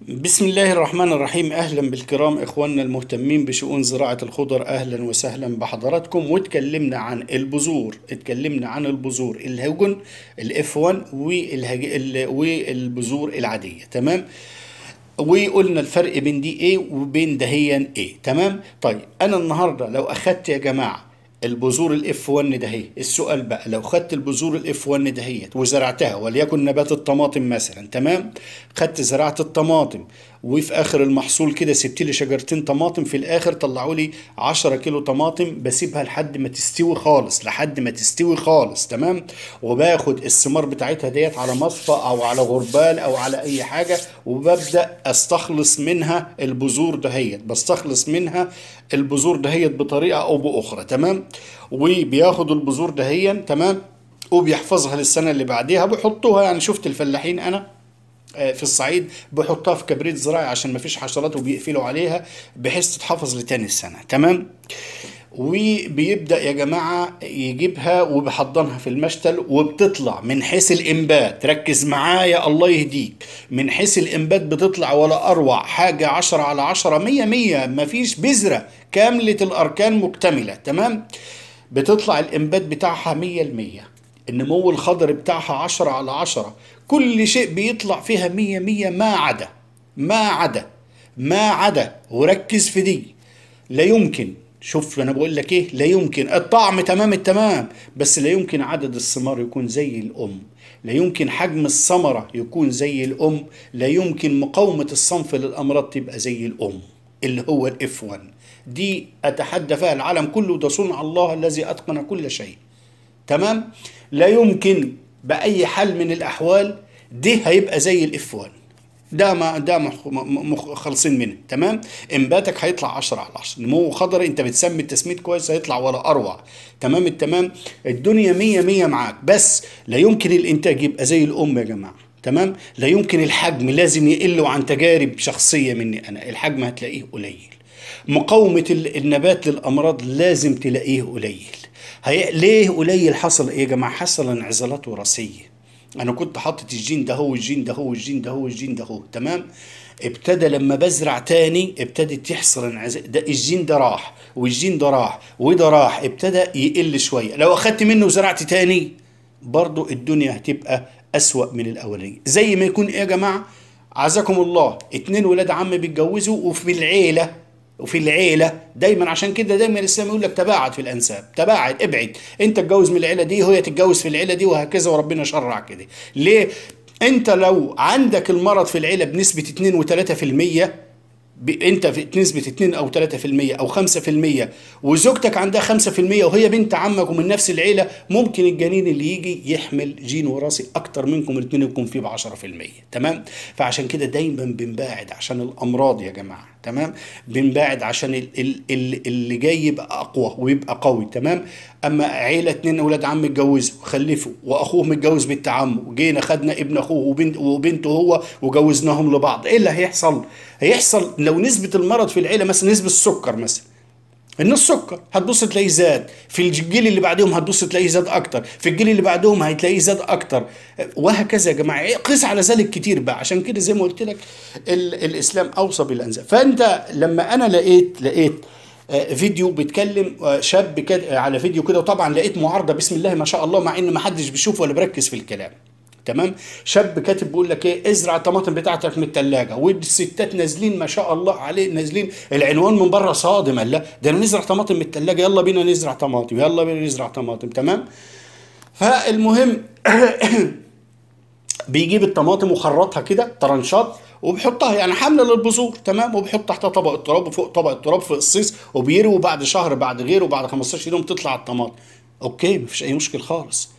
بسم الله الرحمن الرحيم اهلا بالكرام اخواننا المهتمين بشؤون زراعه الخضر اهلا وسهلا بحضراتكم واتكلمنا عن البذور اتكلمنا عن البذور الهجن الاف 1 والبذور العاديه تمام وقلنا الفرق بين دي ايه وبين دهيا ايه تمام طيب انا النهارده لو اخدت يا جماعه البذور الاف 1 هي السؤال بقى لو خدت البذور الاف 1 دهيت وزرعتها وليكن نبات الطماطم مثلا تمام خدت زرعت الطماطم وفي اخر المحصول كده سبت لي شجرتين طماطم في الاخر طلعوا لي 10 كيلو طماطم بسيبها لحد ما تستوي خالص لحد ما تستوي خالص تمام وباخد الثمار بتاعتها ديت على مصفى او على غربال او على اي حاجه وببدا استخلص منها البذور دهيت بستخلص منها البذور دهيت بطريقه او باخرى تمام وبياخد البذور دهيا تمام وبيحفظها للسنه اللي بعديها بيحطوها يعني شفت الفلاحين انا آه، في الصعيد بحطها في كبريت زراعي عشان ما فيش حشرات وبيقفلوا عليها بحيث تتحافظ لتاني السنه تمام وبيبدا يا جماعه يجيبها وبيحضنها في المشتل وبتطلع من حيث الانبات ركز معايا الله يهديك من حيث الانبات بتطلع ولا اروع حاجه 10 على 10 100 100 مفيش بذره كامله الاركان مكتمله تمام بتطلع الانبات بتاعها 100 100 النمو الخضري بتاعها 10 على 10 كل شيء بيطلع فيها 100 100 ما عدا ما عدا ما عدا وركز في دي لا يمكن شوف انا بقول لك ايه لا يمكن الطعم تمام التمام بس لا يمكن عدد الثمار يكون زي الام لا يمكن حجم الثمره يكون زي الام لا يمكن مقاومه الصنف للامراض تبقى زي الام اللي هو الاف 1 دي اتحدى فيها العالم كله ده صنع الله الذي اتقن كل شيء تمام لا يمكن باي حل من الاحوال دي هيبقى زي الاف 1 ده ما ده خالصين منه تمام انباتك هيطلع 10 على 10 نمو خضر انت بتسمي التسميد كويس هيطلع ولا اروع تمام التمام الدنيا 100 100 معاك بس لا يمكن الانتاج يبقى زي الام يا جماعه تمام لا يمكن الحجم لازم يقل عن تجارب شخصيه مني انا الحجم هتلاقيه قليل مقاومه النبات للامراض لازم تلاقيه قليل هي ليه قليل حصل ايه يا جماعه حصل انعزالات وراثيه انا كنت حاطط الجين ده هو الجين ده هو الجين ده هو الجين ده هو تمام ابتدى لما بزرع تاني ابتدت تحصل انعزال ده الجين ده راح والجين ده راح وده راح ابتدى يقل شويه لو اخدت منه وزرعت تاني برضو الدنيا هتبقى اسوأ من الاوليه زي ما يكون ايه يا جماعه عزكم الله اتنين ولاد عم بيتجوزوا وفي العيله وفي العيلة دايما عشان كده دايما الإسلام يقول لك تباعد في الأنساب تباعد ابعد أنت تتجوز من العيلة دي وهي تتجوز في العيلة دي وهكذا وربنا شرع كده ليه؟ أنت لو عندك المرض في العيلة بنسبة 2 و3% انت في نسبه 2 او 3% او 5% وزوجتك عندها 5% وهي بنت عمك ومن نفس العيله ممكن الجنين اللي يجي يحمل جين وراثي اكتر منكم الاثنين يكون فيه ب 10% تمام فعشان كده دايما بنباعد عشان الامراض يا جماعه تمام بنباعد عشان اللي جاي يبقى اقوى ويبقى قوي تمام اما عيله اتنين اولاد عم اتجوزوا خلفوا واخوه متجوز بنت عمه جينا خدنا ابن اخوه وبنت وبنته هو وجوزناهم لبعض ايه اللي هيحصل هيحصل لو نسبه المرض في العيله مثلا نسبه السكر مثلا ان السكر هتبص تلاقيه زاد في الجيل اللي بعدهم هتبص تلاقيه زاد اكتر في الجيل اللي بعدهم هتلاقيه زاد اكتر وهكذا يا جماعه إيه، قيس على ذلك كتير بقى عشان كده زي ما قلت لك الاسلام اوصى بالانزال فانت لما انا لقيت لقيت آه، فيديو بيتكلم آه، شاب كده على فيديو كده وطبعا لقيت معارضه بسم الله ما شاء الله مع ان ما حدش بيشوف ولا بيركز في الكلام تمام شاب كاتب بيقول لك ايه ازرع الطماطم بتاعتك من الثلاجه والستات نازلين ما شاء الله عليه نازلين العنوان من بره صادم قال لا ده انا نزرع طماطم من الثلاجه يلا بينا نزرع طماطم يلا بينا نزرع طماطم تمام فالمهم بيجيب الطماطم وخرطها كده طرنشات وبيحطها يعني حمله للبذور تمام وبيحط تحتها طبق التراب وفوق طبق التراب في قصيص وبيروي بعد شهر بعد غيره وبعد 15 يوم تطلع الطماطم اوكي مفيش اي مشكل خالص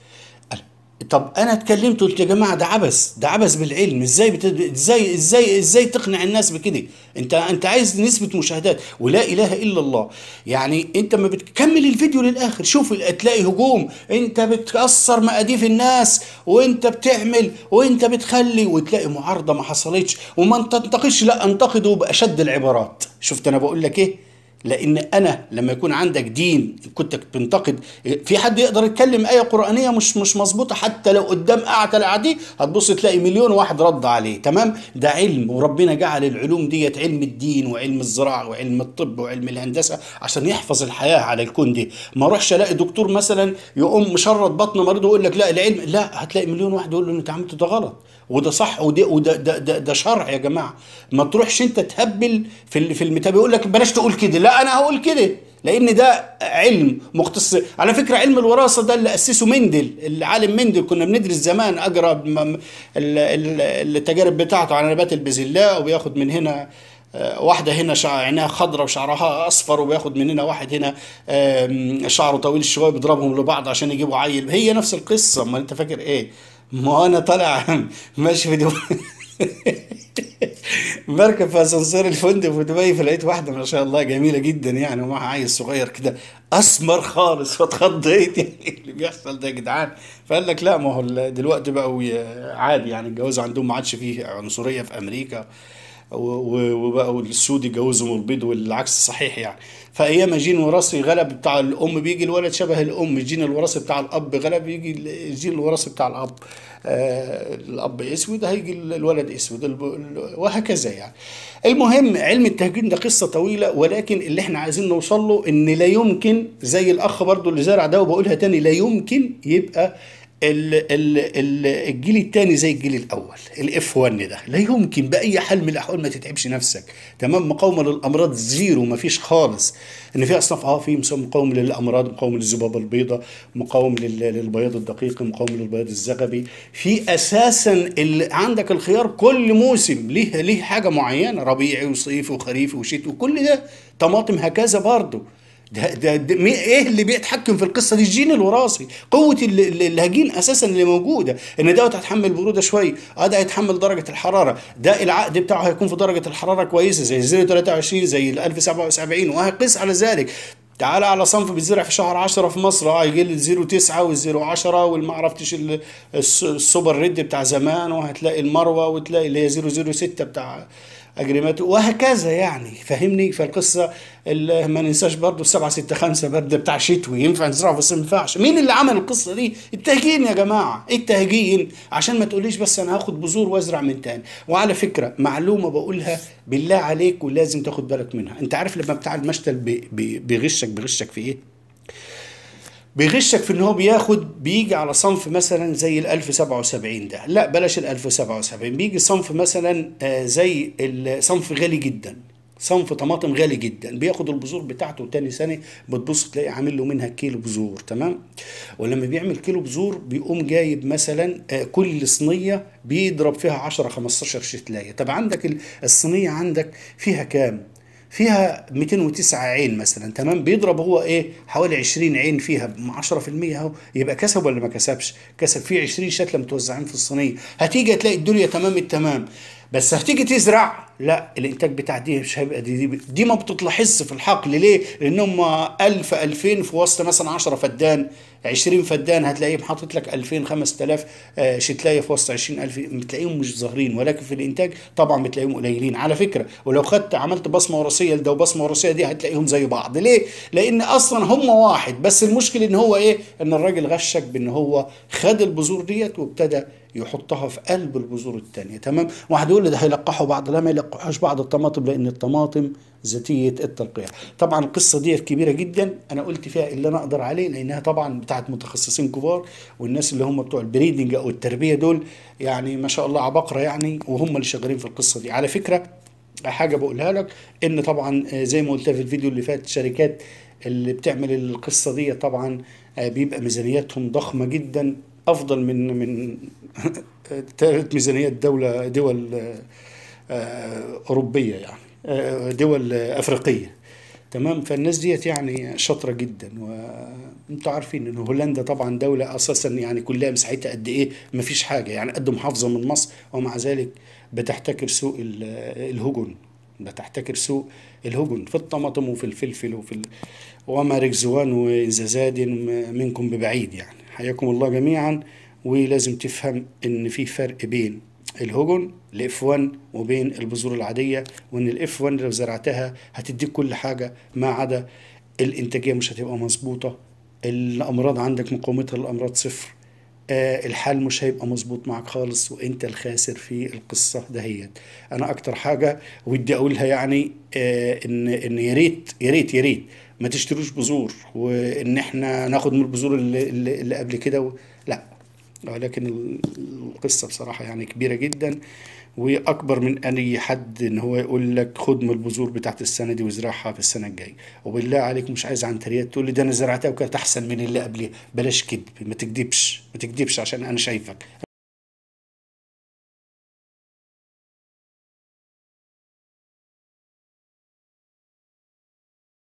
طب انا اتكلمت قلت يا جماعه ده عبث ده عبث بالعلم ازاي بتد... ازاي ازاي ازاي تقنع الناس بكده انت انت عايز نسبه مشاهدات ولا اله الا الله يعني انت ما بتكمل الفيديو للاخر شوف تلاقي هجوم انت بتكسر مقاديف الناس وانت بتعمل وانت بتخلي وتلاقي معارضه ما حصلتش وما تنتقدش لا انتقده باشد العبارات شفت انا بقول لك ايه لان انا لما يكون عندك دين كنت بتنتقد في حد يقدر يتكلم ايه قرانيه مش مش مظبوطه حتى لو قدام اعتل عادي هتبص تلاقي مليون واحد رد عليه تمام ده علم وربنا جعل العلوم ديت علم الدين وعلم الزراعه وعلم الطب وعلم الهندسه عشان يحفظ الحياه على الكون دي ما اروحش الاقي دكتور مثلا يقوم مشرط بطن مريض ويقول لك لا العلم لا هتلاقي مليون واحد يقول له انت عملت ده غلط وده صح وده وده ده, ده, ده شرع يا جماعه ما تروحش انت تهبل في في المتابع يقول لك بلاش تقول كده لا انا هقول كده لان ده علم مختص على فكره علم الوراثه ده اللي اسسه مندل العالم مندل كنا بندرس زمان اجرى التجارب بتاعته على نبات البازلاء وبياخد من هنا آه، واحده هنا عينها خضراء وشعرها اصفر وبياخد من هنا واحد هنا شعره طويل شويه بيضربهم لبعض عشان يجيبوا عيل هي نفس القصه امال انت فاكر ايه ما انا طالع ماشي في دبي بركب في اسانسير الفندق في دبي فلقيت واحده ما شاء الله جميله جدا يعني ومعها عيل صغير كده اسمر خالص فاتخضيت يعني اللي بيحصل ده يا جدعان فقال لك لا ما هو دلوقتي بقوا عادي يعني الجواز عندهم ما عادش فيه عنصريه في امريكا وبقوا السود من البيض والعكس صحيح يعني فايام جين وراثي غلب بتاع الام بيجي الولد شبه الام الجين الوراثي بتاع الاب غلب يجي الجين الوراثي بتاع الاب آه الاب اسود هيجي الولد اسود وهكذا يعني المهم علم التهجين ده قصه طويله ولكن اللي احنا عايزين نوصل له ان لا يمكن زي الاخ برضو اللي زرع ده وبقولها تاني لا يمكن يبقى الجيل الثاني زي الجيل الاول الاف 1 ده لا يمكن باي حال من الاحوال ما تتعبش نفسك تمام مقاومه للامراض زيرو ما فيش خالص ان في اصناف اه في مقاوم للامراض مقاوم للذبابه البيضاء مقاوم للبياض الدقيق مقاوم للبياض الزغبي في اساسا عندك الخيار كل موسم ليه ليه حاجه معينه ربيعي وصيفي وخريفي وشتوي وكل ده طماطم هكذا برضه ده, ده, ده ايه اللي بيتحكم في القصه دي الجين الوراثي قوه الهجين اساسا اللي موجوده ان دوت هيتحمل بروده شويه اه ده هيتحمل درجه الحراره ده العقد بتاعه هيكون في درجه الحراره كويسه زي 023 زي ال 1077 وهقيس على ذلك تعالى على صنف بيتزرع في شهر 10 في مصر اه يجي لي 09 وال 010 والما عرفتش السوبر ريد بتاع زمان وهتلاقي المروه وتلاقي اللي هي 006 بتاع اجريمات وهكذا يعني فهمني فالقصه ما ننساش برضه 6 5 برد بتاع شتوي ينفع نزرعه بس ما ينفعش مين اللي عمل القصه دي التهجين يا جماعه التهجين عشان ما تقوليش بس انا هاخد بذور وازرع من تاني وعلى فكره معلومه بقولها بالله عليك ولازم تاخد بالك منها انت عارف لما بتاع المشتل بيغشك بيغشك في ايه بيغشك في ان هو بياخد بيجي على صنف مثلا زي ال 1077 ده لا بلاش ال 1077 بيجي صنف مثلا آه، زي صنف غالي جدا صنف طماطم غالي جدا بياخد البذور بتاعته تاني سنه بتبص تلاقي عامل له منها كيلو بذور تمام ولما بيعمل كيلو بذور بيقوم جايب مثلا آه، كل صينيه بيضرب فيها 10 15 شتلايه طب عندك الصينيه عندك فيها كام فيها 209 عين مثلا تمام بيضرب هو ايه حوالي 20 عين فيها 10% اهو يبقى كسب ولا ما كسبش كسب فيه 20 شتله متوزعين في الصينيه هتيجي تلاقي الدنيا تمام التمام بس هتيجي تزرع لا الانتاج بتاع دي مش هيبقى دي, دي, دي ما بتتلاحظش في الحقل ليه؟ لان هم 1000 2000 في وسط مثلا 10 فدان 20 فدان هتلاقيهم حاطط لك 2000 5000 شتلايه في وسط 20000 بتلاقيهم مش ظاهرين ولكن في الانتاج طبعا بتلاقيهم قليلين على فكره ولو خدت عملت بصمه وراثيه لده وبصمه وراثيه دي هتلاقيهم زي بعض ليه؟ لان اصلا هم واحد بس المشكله ان هو ايه؟ ان الراجل غشك بان هو خد البذور ديت وابتدى يحطها في قلب البذور الثانيه تمام واحد يقول لي ده هيلقحوا بعض لا ما يلقحوش بعض الطماطم لان الطماطم ذاتيه التلقيح طبعا القصه ديت كبيره جدا انا قلت فيها اللي انا اقدر عليه لانها طبعا بتاعت متخصصين كبار والناس اللي هم بتوع البريدنج او التربيه دول يعني ما شاء الله عباقره يعني وهم اللي شغالين في القصه دي على فكره حاجه بقولها لك ان طبعا آه، زي ما قلتها في الفيديو اللي فات شركات اللي بتعمل القصه دي طبعا آه، بيبقى ميزانياتهم ضخمه جدا افضل من من ثالث ميزانيه دوله دول آه، اوروبيه يعني آه، دول افريقيه تمام فالناس ديت يعني شاطره جدا وانتم عارفين ان هولندا طبعا دوله اساسا يعني كلها مساحتها قد ايه ما فيش حاجه يعني قد محافظه من مصر ومع ذلك بتحتكر سوق الهجن بتحتكر سوق الهجن في الطماطم وفي الفلفل وفي ومارك وما ركزوان منكم ببعيد يعني حياكم الله جميعا ولازم تفهم ان في فرق بين الهجن الاف 1 وبين البذور العاديه وان الاف 1 لو زرعتها هتديك كل حاجه ما عدا الانتاجيه مش هتبقى مظبوطه الامراض عندك مقاومتها للامراض صفر آه، الحال مش هيبقى مظبوط معك خالص وانت الخاسر في القصه دهيت انا اكتر حاجه ودي اقولها يعني آه، ان ان يا ريت يا ريت يا ريت ما تشتروش بذور وان احنا ناخد من البذور اللي, اللي قبل كده لا ولكن القصه بصراحه يعني كبيره جدا واكبر من اي حد ان هو يقول لك خد من البذور بتاعت السنه دي وازرعها في السنه الجايه وبالله عليك مش عايز عنتريات تقول لي ده انا زرعتها وكانت احسن من اللي قبلها بلاش كذب ما تكذبش ما تكذبش عشان انا شايفك